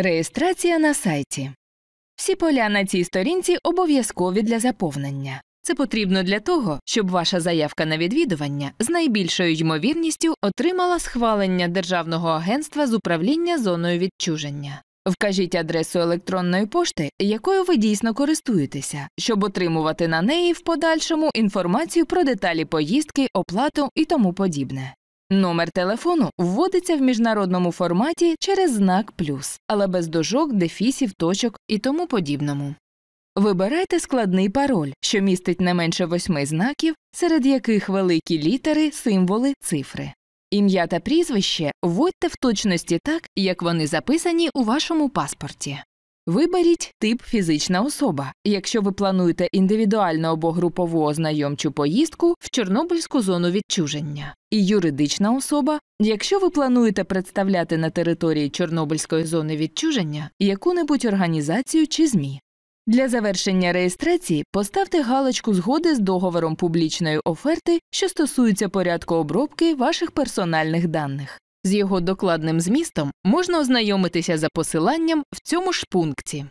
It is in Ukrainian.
Реєстрація на сайті. Всі поля на цій сторінці обов'язкові для заповнення. Це потрібно для того, щоб ваша заявка на відвідування з найбільшою ймовірністю отримала схвалення Державного агентства з управління зоною відчуження. Вкажіть адресу електронної пошти, якою ви дійсно користуєтеся, щоб отримувати на неї в подальшому інформацію про деталі поїздки, оплату і тому подібне. Номер телефону вводиться в міжнародному форматі через знак плюс, але без дужок, дефісів, точок і тому подібному. Вибирайте складний пароль, що містить не менше восьми знаків, серед яких великі літери, символи, цифри. Ім'я та прізвище вводьте в точності так, як вони записані у вашому паспорті. Виберіть тип фізична особа. Якщо ви плануєте індивідуальну або групову ознайомчу поїздку в Чорнобильську зону відчуження, і юридична особа, якщо ви плануєте представляти на території Чорнобильської зони відчуження яку-небудь організацію чи ЗМІ. Для завершення реєстрації поставте галочку згоди з договором публічної оферти, що стосується порядку обробки ваших персональних даних. З його докладним змістом можна ознайомитися за посиланням в цьому ж пункті.